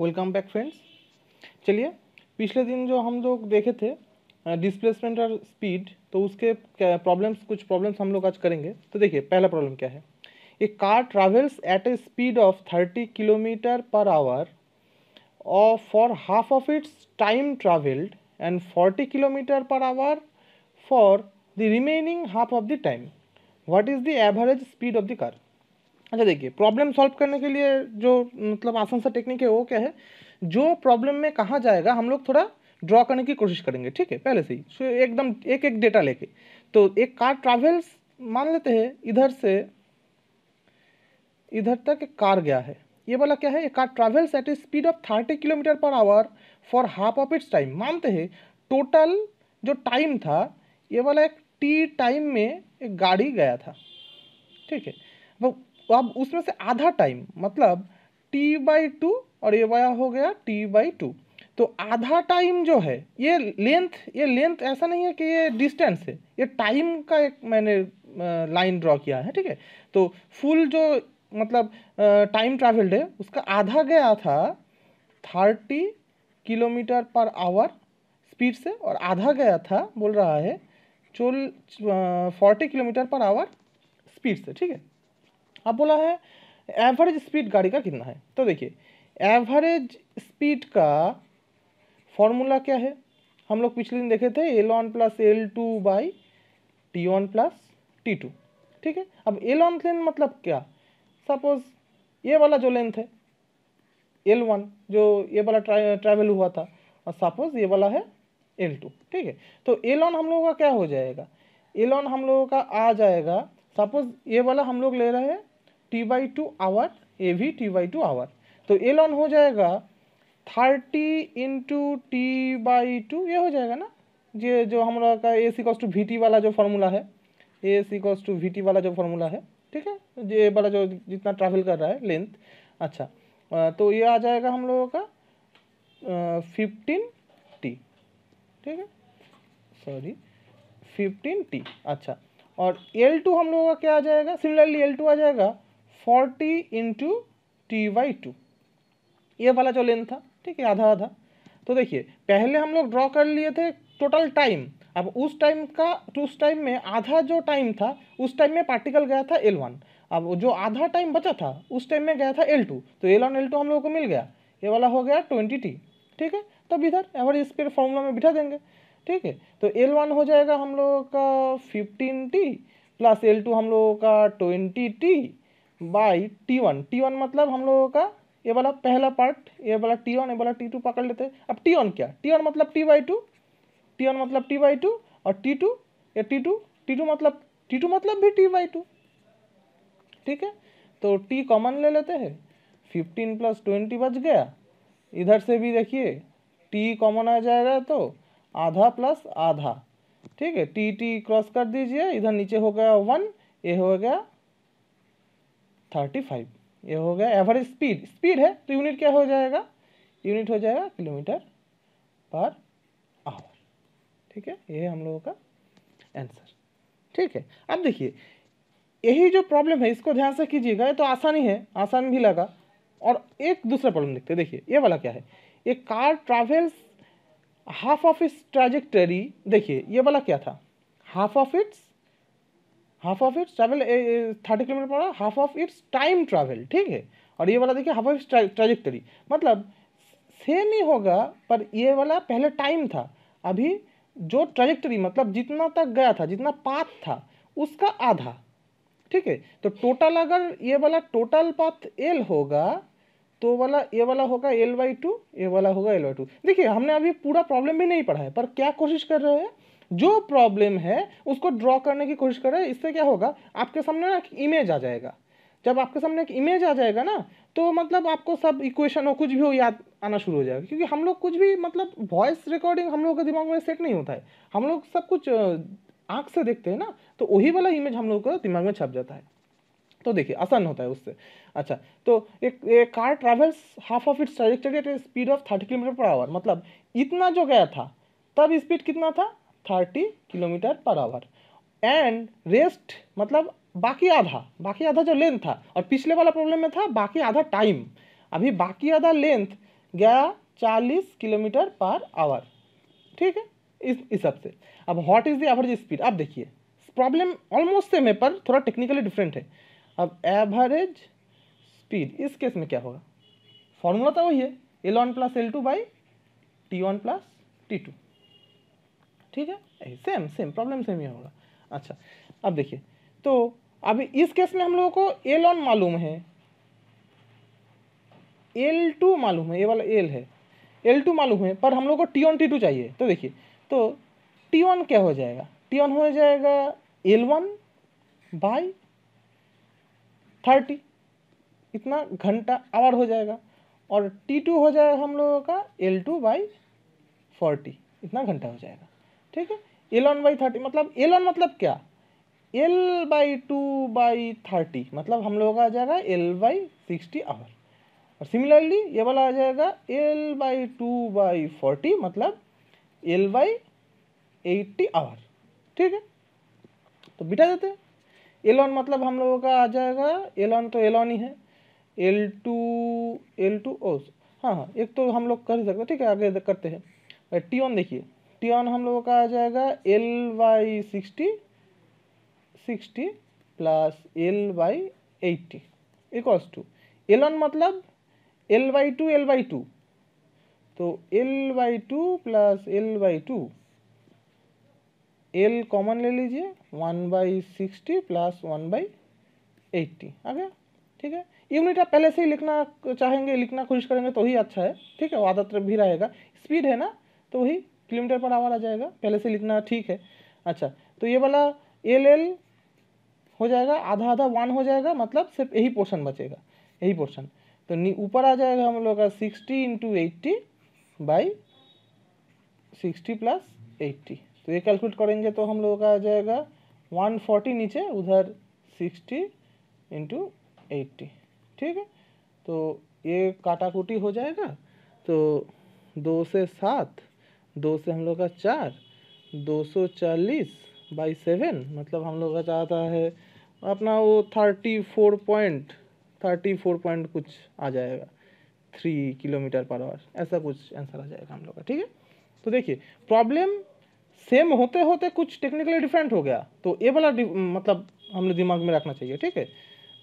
Welcome back friends चलिए पिछले दिन जो हम लोग देखे थे डिस्प्लेसमेंट और स्पीड तो उसके प्रॉब्लम्स कुछ प्रॉब्लम्स हम लोग आज करेंगे तो देखिए पहला प्रॉब्लम क्या है a car travels at a speed of thirty kilometre per hour और for half of its time travelled and forty kilometre per hour for the remaining half of the time what is the average speed of the car अच्छा देखिए problem solve करने के लिए जो मतलब आसान सा टेक्निक है वो क्या है जो प्रॉब्लम में कहा जाएगा हम लोग थोड़ा ड्रॉ करने की कोशिश करेंगे ठीक है पहले से ही एकदम एक एक डेटा लेके तो एक कार ट्रैवल्स मान लेते हैं इधर से इधर तक एक कार गया है ये वाला क्या है एक car travels at a speed of thirty kilometre per hour for half of its time मानते हैं टोटल जो टाइम था ये वाला एक टी टाइम में एक गाड़ी गया था ठीक है तो अब उसमें से आधा टाइम मतलब टी बाई टू और ये वाया हो गया टी बाई टू तो आधा टाइम जो है ये लेंथ ये लेंथ ऐसा नहीं है कि ये डिस्टेंस है ये टाइम का एक मैंने लाइन ड्रॉ किया है ठीक है तो फुल जो मतलब टाइम ट्रैवल्ड है उसका आधा गया था thirty kilometre per hour speed से और आधा गया था बोल रहा है चोल forty kilometre per hour speed से ठीक है अब बोला है एवरेज स्पीड गाड़ी का कितना है तो देखिए एवरेज स्पीड का फॉर्मूला क्या है हम लोग पिछले दिन देखे थे L one plus L two by T one plus T two ठीक है अब एल वन लेंथ मतलब क्या सपोज ये वाला जो लेंथ है एल वन जो ये वाला ट्रैवल हुआ था और सपोज ये वाला है एल टू ठीक है तो एल वन हम लोगों का क्या हो जाएगा एल वन हम लोगों का आ जाएगा सपोज ये वाला हम लोग ले रहे हैं T by two hour A भी टी बाई टू आवर तो एल ऑन हो जाएगा thirty into T by two ये हो जाएगा ना ये जो हम लोग का A C cos two V T वाला जो फॉर्मूला है A C cos two V T वाला जो फॉर्मूला है ठीक है ये वाला जो जितना ट्रैवल कर रहा है लेंथ अच्छा तो ये आ जाएगा हम लोगों का फिफ्टीन टी ठीक है सॉरी फिफ्टीन टी अच्छा और एल टू हम लोगों का क्या आ जाएगा सिमिलरली एल टू आ जाएगा forty into T by two ये वाला जो लेंथ था ठीक है आधा आधा तो देखिए पहले हम लोग ड्रॉ कर लिए थे टोटल टाइम अब उस टाइम का उस टाइम में आधा जो टाइम था उस टाइम में पार्टिकल गया था एल वन अब जो आधा टाइम बचा था उस टाइम में गया था एल टू तो एल वन एल टू हम लोगों को मिल गया ये वाला हो गया ट्वेंटी टी ठीक है तब इधर एवरेज स्पीड फॉर्मूला में बिठा देंगे ठीक है तो एल वन हो जाएगा हम लोगों का fifteen T plus L two हम लोगों का twenty T by T one T one मतलब हम लोगों का ये वाला पहला पार्ट ये वाला टी वन ये वाला टी टू पकड़ लेते हैं अब टी वन क्या टी वन मतलब T by two T one मतलब टी बाई टू और टी टू ये टी टू टी टू मतलब टी टू मतलब भी टी बाई टू ठीक है तो टी कॉमन ले लेते हैं फिफ्टीन प्लस ट्वेंटी बच गया इधर से भी देखिए टी कॉमन आ जाएगा तो आधा प्लस आधा ठीक है टी टी क्रॉस कर दीजिए इधर नीचे हो गया वन ये हो गया थर्टी फाइव ये हो गया एवरेज स्पीड स्पीड है तो यूनिट क्या हो जाएगा यूनिट हो जाएगा किलोमीटर पर आवर ठीक है ये हम लोगों का आंसर ठीक है अब देखिए यही जो प्रॉब्लम है इसको ध्यान से कीजिएगा ये तो आसानी है आसान भी लगा और एक दूसरा प्रॉब्लम देखते देखिए ये वाला क्या है ये car travels half of its trajectory देखिए ये वाला क्या था half of its half of its travel thirty kilometre per hour half of its time travel ठीक है और ये वाला देखिए हाफ ऑफ इट्स मतलब सेम ही होगा पर ये वाला पहले टाइम था अभी जो ट्रेजेक्टरी मतलब जितना तक गया था जितना पाथ था उसका आधा ठीक है तो टोटल अगर ये वाला टोटल पाथ एल होगा तो वाला ये वाला होगा एल वाई टू ये वाला होगा एल वाई टू देखिए हमने अभी पूरा प्रॉब्लम भी नहीं पढ़ा है पर क्या कोशिश कर रहे हैं जो प्रॉब्लम है उसको ड्रॉ करने की कोशिश करें इससे क्या होगा आपके सामने ना एक इमेज आ जाएगा जब आपके सामने एक इमेज आ जाएगा ना तो मतलब आपको सब इक्वेशन हो कुछ भी हो याद आना शुरू हो जाएगा क्योंकि हम लोग कुछ भी मतलब वॉइस रिकॉर्डिंग हम लोगों के दिमाग में सेट नहीं होता है हम लोग सब कुछ आँख से देखते हैं ना तो वही वाला इमेज हम लोग का दिमाग में छप जाता है तो देखिए आसान होता है उससे अच्छा तो एक, एक car travels half of its trajectory at speed of thirty kilometre per hour मतलब इतना जो गया था तब स्पीड कितना था thirty kilometre per hour and rest मतलब बाकी आधा बाकी आधा जो लेंथ था और पिछले वाला प्रॉब्लम में था बाकी आधा टाइम अभी बाकी आधा लेंथ गया चालीस किलोमीटर पर आवर ठीक है इस हिसाब से अब what is the average speed अब देखिए प्रॉब्लम ऑलमोस्ट सेम है पर थोड़ा टेक्निकली डिफरेंट है अब एवरेज स्पीड इस केस में क्या होगा फॉर्मूला तो वही है L one plus L two by T one plus T two ठीक है सेम सेम प्रॉब्लम सेम ही होगा अच्छा अब देखिए तो अभी इस केस में हम लोगों को एल ऑन मालूम है एल टू मालूम है ये वाला एल है एल टू मालूम है पर हम लोग को टी ऑन टी टू चाहिए तो देखिए तो टी ऑन क्या हो जाएगा टी ऑन हो जाएगा एल वन बाई थर्टी इतना घंटा आवर हो जाएगा और टी टू हो जाएगा हम लोगों का एल टू बाई फोर्टी इतना घंटा हो जाएगा ठीक है एल वन बाई थर्टी मतलब एल वन मतलब क्या L by two by thirty मतलब हम लोगों का आ जाएगा एल बाई सिक्सटी आवर और सिमिलरली ये वाला आ जाएगा L by two by forty मतलब एल बाई एट्टी आवर ठीक है तो बिठा देते हैं एल वन मतलब हम लोगों का आ जाएगा एल वन तो एल वन ही है एल टू एल टू ओ हाँ हाँ एक तो हम लोग कर सकते ठीक है आगे करते हैं टी वन देखिए वन हम लोगों का आ जाएगा L by sixty sixty plus L by eighty equals to L one मतलब L by two L by two तो L by two plus L by two L common ले लीजिए one by sixty plus one by eighty आ गया ठीक है unit आप पहले से ही लिखना चाहेंगे लिखना कोशिश करेंगे तो ही अच्छा है ठीक है वो आदत भी रहेगा स्पीड है ना तो वही किलोमीटर पर आवर आ जाएगा पहले से लिखना ठीक है अच्छा तो ये वाला एल एल हो जाएगा आधा आधा वन हो जाएगा मतलब सिर्फ यही पोर्शन बचेगा यही पोर्शन तो ऊपर आ जाएगा हम लोग का sixty into eighty by sixty plus eighty तो ये कैलकुलेट करेंगे तो हम लोगों का आ जाएगा वन फोर्टी नीचे उधर सिक्सटी इंटू एट्टी ठीक है तो ये काटाकुटी हो जाएगा तो दो से सात दो से हम लोग का चार दो सौ चालीस बाई सेवन मतलब हम लोग का चाहता है अपना वो thirty four point thirty four point कुछ आ जाएगा थ्री किलोमीटर पर आवर ऐसा कुछ आंसर आ जाएगा हम लोग का ठीक है तो देखिए प्रॉब्लम सेम होते होते कुछ टेक्निकली डिफरेंट हो गया तो ये वाला मतलब हम लोग दिमाग में रखना चाहिए ठीक है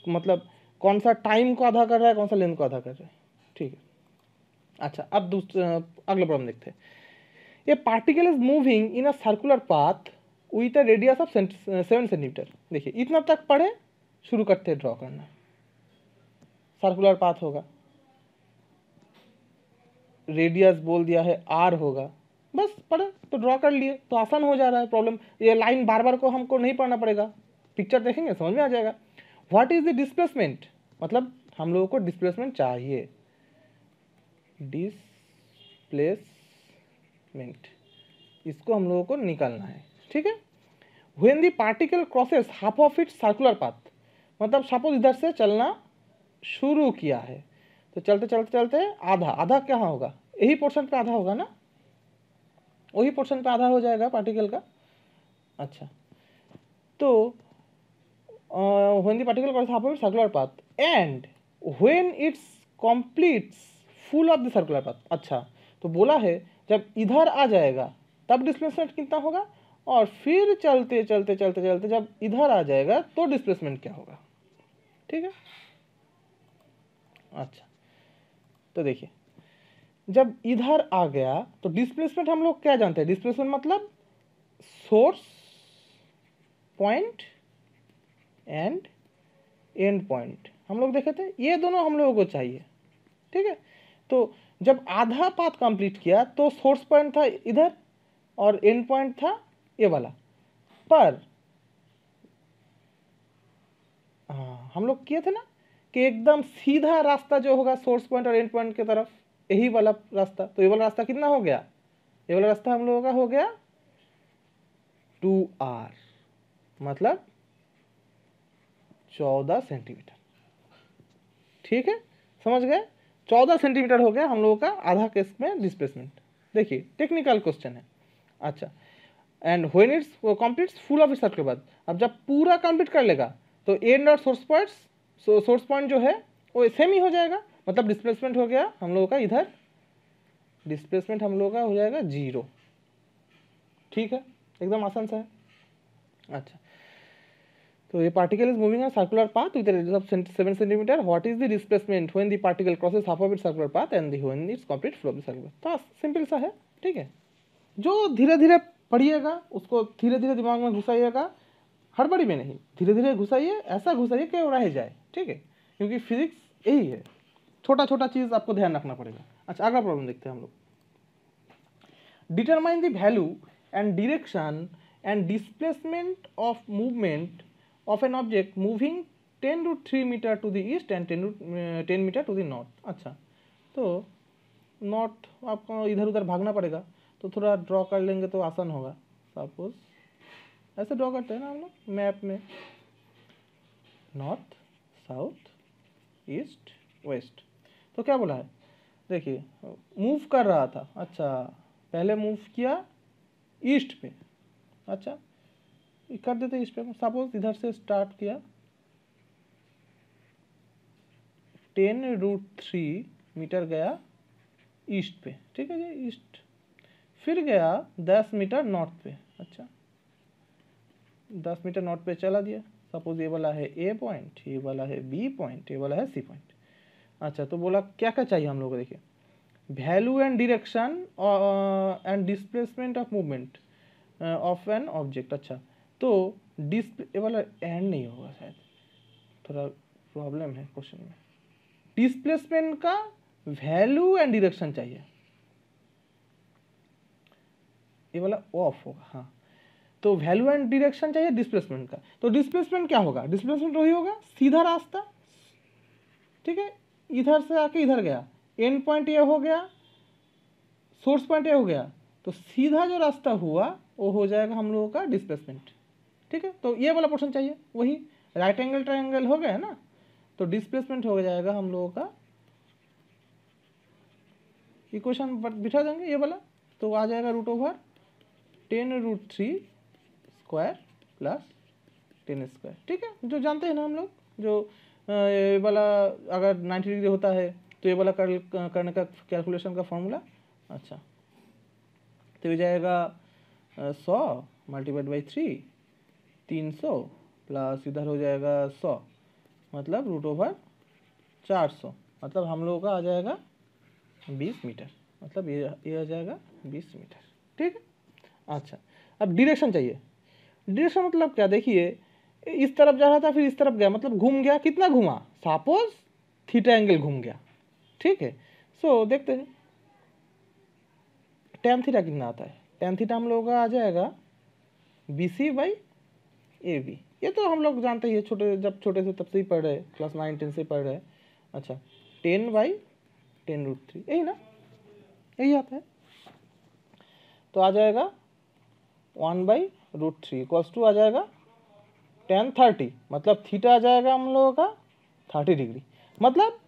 मतलब कौन सा टाइम को आधा कर रहा है कौन सा लेंथ को आधा कर रहा है ठीक है अच्छा अब दूसरा अगला प्रॉब्लम देखते हैं a particle is moving in a circular path with a radius of seven centimetre देखिए इतना तक पढ़े शुरू करते हैं ड्रॉ करना सर्कुलर पाथ होगा रेडियस बोल दिया है आर होगा बस पढ़े तो ड्रॉ कर लिए तो आसान हो जा रहा है प्रॉब्लम ये लाइन बार बार को हमको नहीं पढ़ना पड़ेगा पिक्चर देखेंगे समझ में आ जाएगा व्हाट इज द डिस्प्लेसमेंट मतलब हम लोगों को डिस्प्लेसमेंट चाहिए डिस्प्लेस मिनट इसको हम लोगों को निकालना है ठीक है when the particle crosses half of it circular path मतलब सपोज इधर से चलना शुरू किया है तो चलते चलते चलते आधा आधा क्या होगा यही पोर्शन पे आधा होगा ना वही पोर्शन पे आधा हो जाएगा पार्टिकल का अच्छा तो when the particle cross half of it circular path and when it's completes full of the circular path अच्छा तो बोला है जब इधर आ जाएगा तब डिस्प्लेसमेंट कितना होगा और फिर चलते चलते चलते चलते जब इधर आ जाएगा तो डिस्प्लेसमेंट क्या होगा ठीक है अच्छा तो देखिए जब इधर आ गया तो डिस्प्लेसमेंट हम लोग क्या जानते हैं डिस्प्लेसमेंट मतलब source point and end point हम लोग देखे थे ये दोनों हम लोगों को चाहिए ठीक है तो जब आधा पाथ कंप्लीट किया तो सोर्स पॉइंट था इधर और एंड पॉइंट था ये वाला पर हम लोग किए थे ना कि एकदम सीधा रास्ता जो होगा सोर्स पॉइंट और एंड पॉइंट की तरफ यही वाला रास्ता तो ये वाला रास्ता कितना हो गया ये वाला रास्ता हम लोगों का हो गया टू आर मतलब चौदह सेंटीमीटर ठीक है समझ गए चौदह सेंटीमीटर हो गया हम लोगों का आधा केस में डिस्प्लेसमेंट देखिए टेक्निकल क्वेश्चन है अच्छा and when it's completes full of circle के बाद अब जब पूरा कंप्लीट कर लेगा तो एंड और सोर्स पॉइंट्स सोर्स पॉइंट जो है वो सेम ही हो जाएगा मतलब डिस्प्लेसमेंट हो गया हम लोगों का इधर डिस्प्लेसमेंट हम लोगों का हो जाएगा जीरो ठीक है एकदम आसान सा है अच्छा So a particle is moving a circular path with a radius of 7 centimeter. What is the displacement when the particle crosses half of its circular path and the when its complete flow of the circular path? तो simple सा है ठीक है जो धीरे धीरे पढ़िएगा उसको धीरे धीरे दिमाग में घुसाइएगा हड़बड़ी में नहीं धीरे धीरे घुसाइए ऐसा घुसाइए कि रह जाए ठीक है क्योंकि फिजिक्स यही है छोटा छोटा चीज़ आपको ध्यान रखना पड़ेगा अच्छा अगला प्रॉब्लम देखते हैं हम लोग determine the value and direction and displacement of movement of an object moving 10 root 3 meter to the east and 10 root uh, 10 meter to the north अच्छा तो नॉर्थ आपको इधर उधर भागना पड़ेगा तो थोड़ा ड्रॉ कर लेंगे तो आसान होगा सपोज ऐसे ड्रॉ करते हैं ना हम लोग मैप में नॉर्थ साउथ ईस्ट वेस्ट तो क्या बोला है देखिए मूव कर रहा था अच्छा पहले मूव किया ईस्ट पे अच्छा कर देते हैं इस पे सपोज इधर से स्टार्ट किया टेन रूट थ्री मीटर गया ईस्ट पे ठीक है जी ईस्ट फिर गया दस मीटर नॉर्थ पे अच्छा दस मीटर नॉर्थ पे चला दिया सपोज ये वाला है ए पॉइंट ये वाला है बी पॉइंट ये वाला है सी पॉइंट अच्छा तो बोला क्या क्या चाहिए हम लोग को देखिए value and direction and displacement of movement of an object अच्छा तो डिस्प्ले वाला एंड नहीं होगा शायद थोड़ा प्रॉब्लम है क्वेश्चन में डिस्प्लेसमेंट का वैल्यू एंड डिरेक्शन चाहिए ये वाला ऑफ होगा हाँ तो वैल्यू एंड डिरेक्शन चाहिए डिस्प्लेसमेंट का तो डिस्प्लेसमेंट क्या होगा डिस्प्लेसमेंट वही होगा सीधा रास्ता ठीक है इधर से आके इधर गया एंड पॉइंट ये हो गया सोर्स पॉइंट ये हो गया तो सीधा जो रास्ता हुआ वो हो जाएगा हम लोगों का डिस्प्लेसमेंट ठीक है तो ये वाला पोर्शन चाहिए वही राइट एंगल ट्राइंगल हो गया है ना तो डिस्प्लेसमेंट हो जाएगा हम लोगों का इक्वेशन बिठा देंगे ये वाला तो आ जाएगा root over ten root three square plus ten square ठीक है जो जानते हैं ना हम लोग जो ये वाला अगर नाइन्टी डिग्री होता है तो ये वाला करने का कैलकुलेशन का फॉर्मूला अच्छा तो ये जाएगा सौ मल्टीप्लाइड बाई थ्री तीन सौ प्लस इधर हो जाएगा सौ मतलब रूट ओवर चार सौ मतलब हम लोगों का आ जाएगा बीस मीटर मतलब ये ये आ जाएगा बीस मीटर ठीक है अच्छा अब डिरेक्शन चाहिए डिरेक्शन मतलब क्या देखिए इस तरफ जा रहा था फिर इस तरफ गया मतलब घूम गया कितना घूमा सपोज थीटा एंगल घूम गया ठीक है सो so, देखते हैं टेन थीटा कितना आता है टेन थीटा हम लोगों का आ जाएगा B C by A B ये तो हम लोग जानते ही है छोटे जब छोटे से तब से ही पढ़ रहे क्लास नाइन टेन से पढ़ रहे अच्छा ten by ten root three यही ना यही आता है तो आ जाएगा one by root three equals to आ जाएगा टेन थर्टी मतलब थीटा आ जाएगा हम लोगों का थर्टी डिग्री मतलब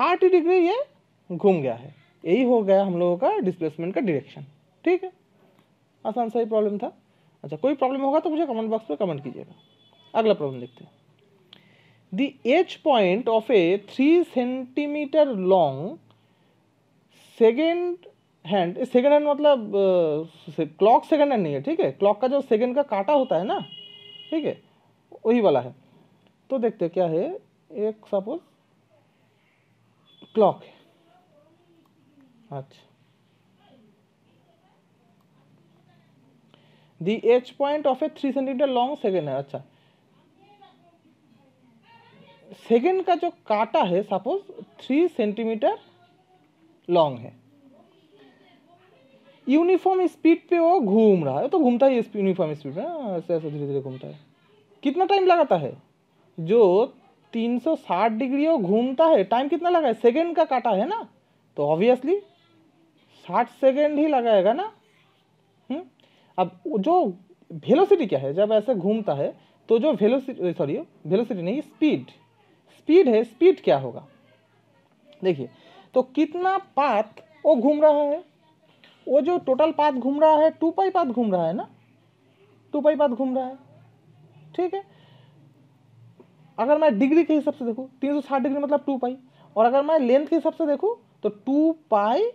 थर्टी डिग्री ये घूम गया है यही हो गया हम लोगों का डिस्प्लेसमेंट का डिरेक्शन ठीक है आसान सा ही प्रॉब्लम था अच्छा कोई प्रॉब्लम होगा तो मुझे कमेंट बॉक्स में कमेंट कीजिएगा अगला प्रॉब्लम देखते हैं the edge point of a three centimetre long second hand second hand मतलब क्लॉक सेकेंड हैंड नहीं है ठीक है क्लॉक का जो सेकेंड का काटा होता है ना ठीक है वही वाला है तो देखते हैं क्या है एक सपोज क्लॉक है अच्छा the edge point of a three centimetre long second है अच्छा सेकेंड का जो काटा है सपोज थ्री सेंटीमीटर लॉन्ग है यूनिफॉर्म स्पीड पे वो घूम रहा है तो घूमता ही यूनिफॉर्म स्पीड में ऐसे ऐसे धीरे धीरे घूमता है कितना टाइम लगाता है जो 360 डिग्री वो घूमता है टाइम कितना लगा है सेकेंड का काटा है ना तो ऑब्वियसली 60 सेकेंड ही लगाएगा ना अब जो वेलोसिटी क्या है जब ऐसे घूमता है तो जो वेलोसिटी सॉरी वेलोसिटी नहीं स्पीड स्पीड है स्पीड क्या होगा देखिए तो कितना पाथ वो घूम रहा है वो जो टोटल पाथ घूम रहा है टू पाई पाथ घूम रहा है ना टू पाई पाथ घूम रहा है ठीक है अगर मैं डिग्री के हिसाब से देखूँ तीन सौ साठ डिग्री मतलब टू पाई और अगर मैं लेंथ के हिसाब से देखूँ तो टू पाई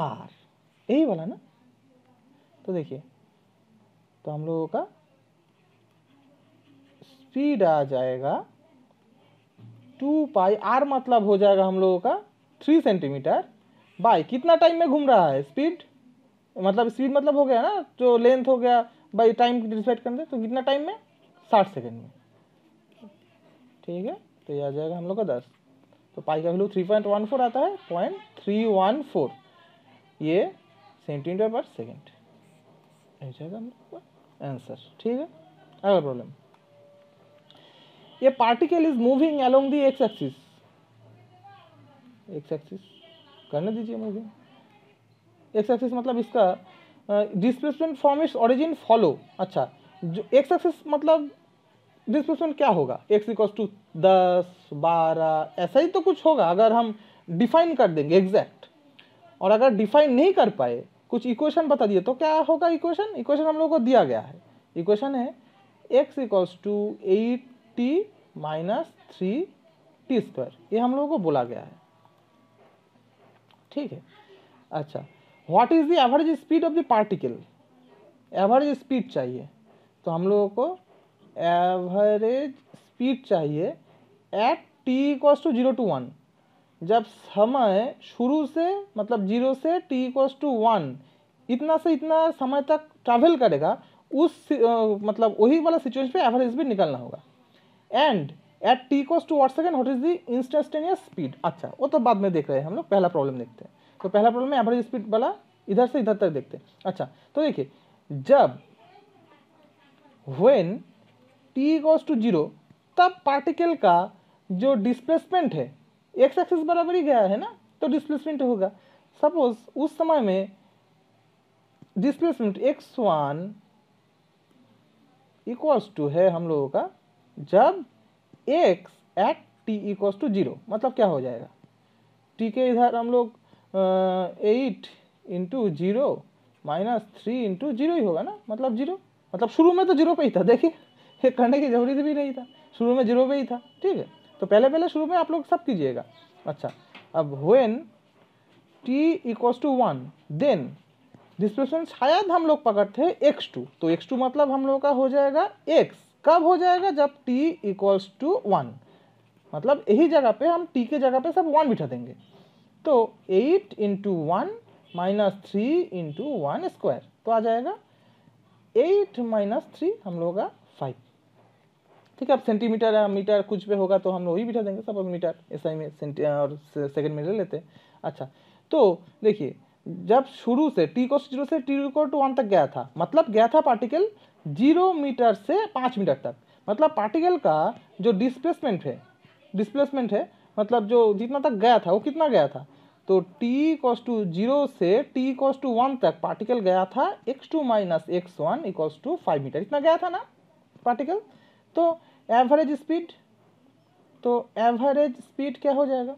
आर यही वाला ना तो देखिए तो हम लोगों का स्पीड आ जाएगा टू पाई आर मतलब हो जाएगा हम लोगों का थ्री सेंटीमीटर बाय कितना टाइम में घूम रहा है स्पीड मतलब स्पीड मतलब हो गया ना जो लेंथ हो गया बाई टाइम डिसाइड कर दे तो कितना टाइम में साठ सेकेंड में ठीक है तो ये आ जाएगा हम लोग का दस तो पाई का value three point one four आता है पॉइंट थ्री वन फोर ये सेंटीमीटर पर सेकेंड ऐसा हम लोग आंसर ठीक है अगला प्रॉब्लम ये particle is moving along the X axis X axis करने दीजिए मुझे एक्स एक्सिस मतलब इसका displacement from its origin follow अच्छा जो एक्स एक्सिस मतलब डिस्प्लेसमेंट क्या होगा एक्स इक्वल्स टू दस बारह ऐसा ही तो कुछ होगा अगर हम डिफाइन कर देंगे एग्जैक्ट और अगर डिफाइन नहीं कर पाए कुछ इक्वेशन बता दिए तो क्या होगा इक्वेशन इक्वेशन हम लोग को दिया गया है इक्वेशन है X equals to eight T minus three T square ये हम लोगों को बोला गया है ठीक है अच्छा what is the average speed of the particle average speed चाहिए तो हम लोगों को एवरेज स्पीड चाहिए at T equals to zero to one जब समय शुरू से मतलब जीरो से टी इक्व टू वन इतना से इतना समय तक ट्रैवल करेगा उस आ, मतलब वही वाला सिचुएशन पे एवरेज स्पीड निकलना होगा एंड एट टी इक्व to what second what is the instantaneous speed अच्छा वो तो बाद में देख रहे हैं हम लोग पहला प्रॉब्लम देखते हैं तो पहला प्रॉब्लम एवरेज स्पीड वाला इधर से इधर तक देखते हैं अच्छा तो देखिए जब वेन टी इक्व टू जीरो तब पार्टिकल का जो डिस्प्लेसमेंट है एक्स एक्सिस बराबर ही गया है ना तो डिस्प्लेसमेंट होगा सपोज उस समय में displacement X one equals to है हम लोगों का जब X at T equals to zero मतलब क्या हो जाएगा टी के इधर हम लोग eight into zero minus three into zero ही होगा ना मतलब जीरो मतलब शुरू में तो जीरो पे ही था देखिए ये करने की जरूरत भी नहीं था शुरू में जीरो पे ही था ठीक है तो पहले पहले शुरू में आप लोग सब कीजिएगा अच्छा अब when T equals to one then displacement शायद हम लोग पकड़ते हैं एक्स टू तो एक्स टू मतलब हम लोग का हो जाएगा एक्स कब हो जाएगा जब टी इक्वल्स टू वन मतलब यही जगह पे हम टी के जगह पे सब वन बिठा देंगे तो eight into one minus three into one square तो आ जाएगा एट माइनस थ्री हम लोग का ठीक है अब सेंटीमीटर या मीटर कुछ भी होगा तो हम वही बिठा देंगे सब मीटर एस आई में और सेकेंड में ले लेते हैं अच्छा तो देखिए जब शुरू से टी को जीरो से टी को टू वन तक गया था मतलब गया था पार्टिकल जीरो मीटर से पाँच मीटर तक मतलब पार्टिकल का जो डिस्प्लेसमेंट है डिस्प्लेसमेंट है मतलब जो जितना तक गया था वो कितना गया था तो टी कॉस टू जीरो से टी कॉस टू वन तक पार्टिकल गया था X two minus X one equals to five metre इतना गया था ना पार्टिकल तो एवरेज स्पीड तो एवरेज स्पीड क्या हो जाएगा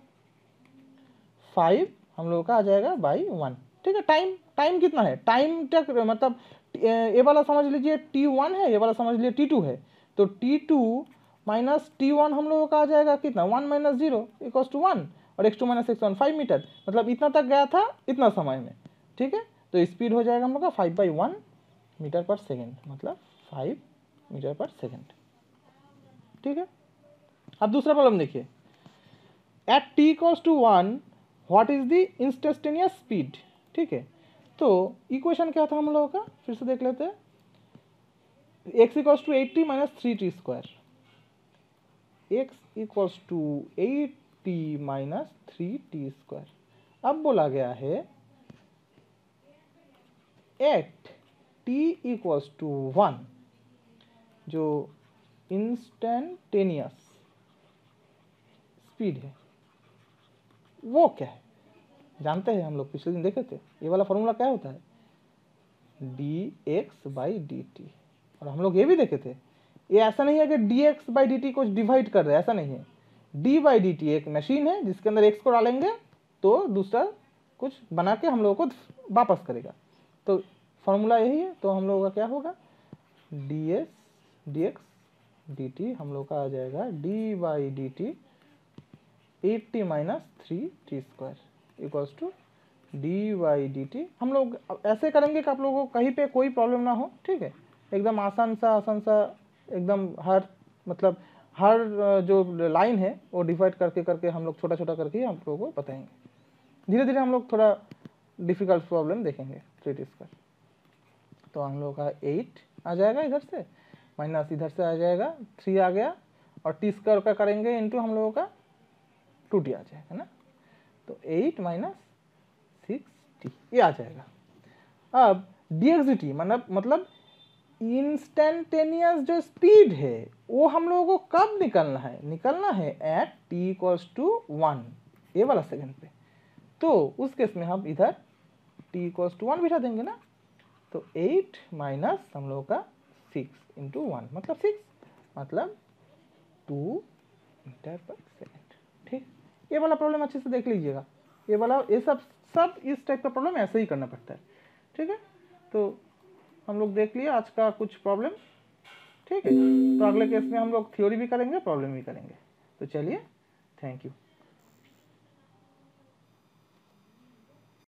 फाइव हम लोगों का आ जाएगा बाई वन ठीक है टाइम टाइम कितना है टाइम तक मतलब ये वाला समझ लीजिए टी वन है ये वाला समझ लीजिए टी टू है तो T two minus T one हम लोगों का आ जाएगा कितना one minus zero equals to one और X two minus X one five metre मतलब इतना तक गया था इतना समय में ठीक है तो स्पीड हो जाएगा हम लोग का five by one metre per second मतलब फाइव मीटर पर सेकेंड ठीक है अब दूसरा प्रॉब्लम देखिए at T equals to one what is the instantaneous speed ठीक है तो इक्वेशन क्या था हम लोगों का फिर से देख लेते हैं X equals to eight T minus three T square X equals to eight T minus three T square अब बोला गया है at T equals to one जो इंस्टेंटेनियस स्पीड है वो क्या है जानते हैं हम लोग पिछले दिन देखे थे ये वाला फॉर्मूला क्या होता है D X by D T और हम लोग ये भी देखे थे ये ऐसा नहीं है कि D X by D T को डिवाइड कर रहे हैं ऐसा नहीं है डी बाई डी टी एक मशीन है जिसके अंदर एक्स को डालेंगे तो दूसरा कुछ बना के हम लोगों को वापस करेगा तो फॉर्मूला यही है तो हम लोगों का क्या होगा D S D X D T हम लोग का आ जाएगा D by D T eighty minus three T square equals to D Y D T हम लोग ऐसे करेंगे कि आप लोगों को कहीं पे कोई प्रॉब्लम ना हो ठीक है एकदम आसान सा आसान सा एकदम हर मतलब हर जो लाइन है वो डिवाइड करके करके हम लोग छोटा छोटा करके आप लोगों को बताएंगे धीरे धीरे हम लोग थोड़ा डिफिकल्ट प्रॉब्लम देखेंगे थ्री टी स्क्वायर तो हम लोग का एट आ जाएगा इधर से माइनस इधर से आ जाएगा थ्री आ गया और टी स्क्वायर का करेंगे इंटू हम लोगों का टू टी आ जाएगा ना तो एट माइनस सिक्स टी ये आ जाएगा अब डी एक्स डी टी मतलब मतलब इंस्टेंटेनियस जो स्पीड है वो हम लोगों को कब निकलना है निकलना है at T equals to one ये वाला सेकंड पे तो उस केस में हम इधर टी इक्वल्स टू वन बिठा देंगे ना तो एट माइनस हम लोगों का सिक्स इंटू वन मतलब सिक्स मतलब टू मीटर पर सेकेंड ठीक ये वाला प्रॉब्लम अच्छे से देख लीजिएगा ये वाला ये सब सब इस टाइप का प्रॉब्लम ऐसे ही करना पड़ता है ठीक है तो हम लोग देख लिए आज का कुछ प्रॉब्लम ठीक है तो अगले केस में हम लोग थ्योरी भी करेंगे प्रॉब्लम भी करेंगे तो चलिए थैंक यू